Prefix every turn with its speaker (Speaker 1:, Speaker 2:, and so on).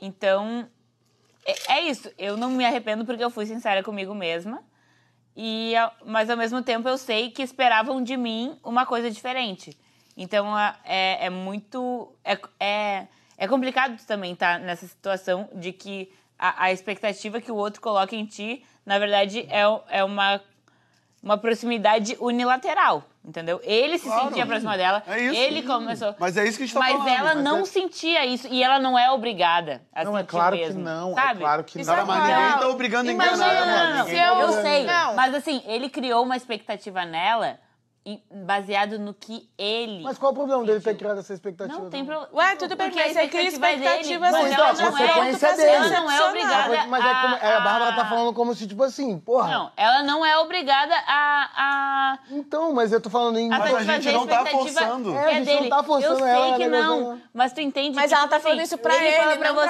Speaker 1: Então, é, é, isso. Eu não me arrependo porque eu fui sincera comigo mesma. E, mas ao mesmo tempo eu sei que esperavam de mim uma coisa diferente. Então é, é muito. É, é, é complicado também estar tá nessa situação de que a, a expectativa que o outro coloca em ti, na verdade, é, é uma uma proximidade unilateral, entendeu? Ele se claro, sentia próximo dela, é isso, ele começou. Mas é isso que a gente tá mas falando. Ela mas ela não é... sentia isso e ela não é obrigada a não, é sentir é claro mesmo, que não, sabe? é claro que isso não. Mas é ninguém tá obrigando ninguém. Imagina, não, não, não, tá não. eu sei, mas assim, ele criou uma expectativa nela baseado no que ele.
Speaker 2: Mas qual o problema dele ter criado essa expectativa? Não tem problema. Ué, tudo bem, que é então, é você cria expectativas dele. Mas ela não é, dele. Ela não é obrigada. Mas é como, é, a Bárbara tá falando como se, tipo assim, porra. Não,
Speaker 3: ela não é obrigada a. a... Então, mas eu tô falando em. Mas a gente não tá forçando. É, a gente não tá forçando ela. Eu sei que né, não, mas tu entende Mas ela tipo tá falando assim, isso pra ele, não pra